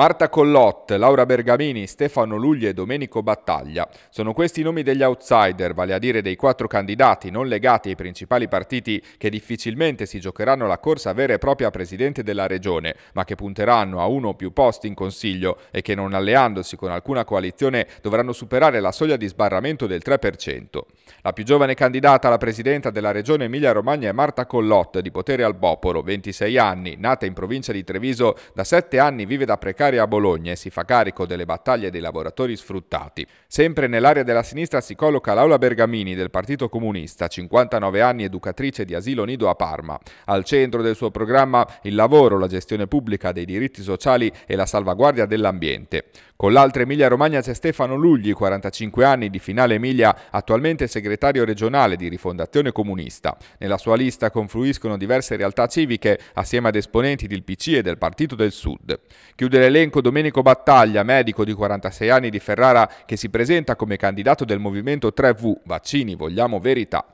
Marta Collot, Laura Bergamini, Stefano Luglie e Domenico Battaglia. Sono questi i nomi degli outsider, vale a dire dei quattro candidati non legati ai principali partiti che difficilmente si giocheranno la corsa vera e propria a presidente della regione, ma che punteranno a uno o più posti in consiglio e che non alleandosi con alcuna coalizione dovranno superare la soglia di sbarramento del 3%. La più giovane candidata alla presidenta della regione Emilia-Romagna è Marta Collot, di Potere al Bopolo, 26 anni, nata in provincia di Treviso, da 7 anni vive da precario straordinaria a Bologna e si fa carico delle battaglie dei lavoratori sfruttati. Sempre nell'area della sinistra si colloca Laura Bergamini del Partito Comunista, 59 anni educatrice di asilo nido a Parma. Al centro del suo programma il lavoro, la gestione pubblica dei diritti sociali e la salvaguardia dell'ambiente. Con l'altra Emilia Romagna c'è Stefano Lugli, 45 anni di Finale Emilia, attualmente segretario regionale di Rifondazione Comunista. Nella sua lista confluiscono diverse realtà civiche assieme ad esponenti del PC e del Partito del Sud. Chiude le dell'elenco Domenico Battaglia, medico di 46 anni di Ferrara che si presenta come candidato del Movimento 3V, Vaccini, vogliamo verità.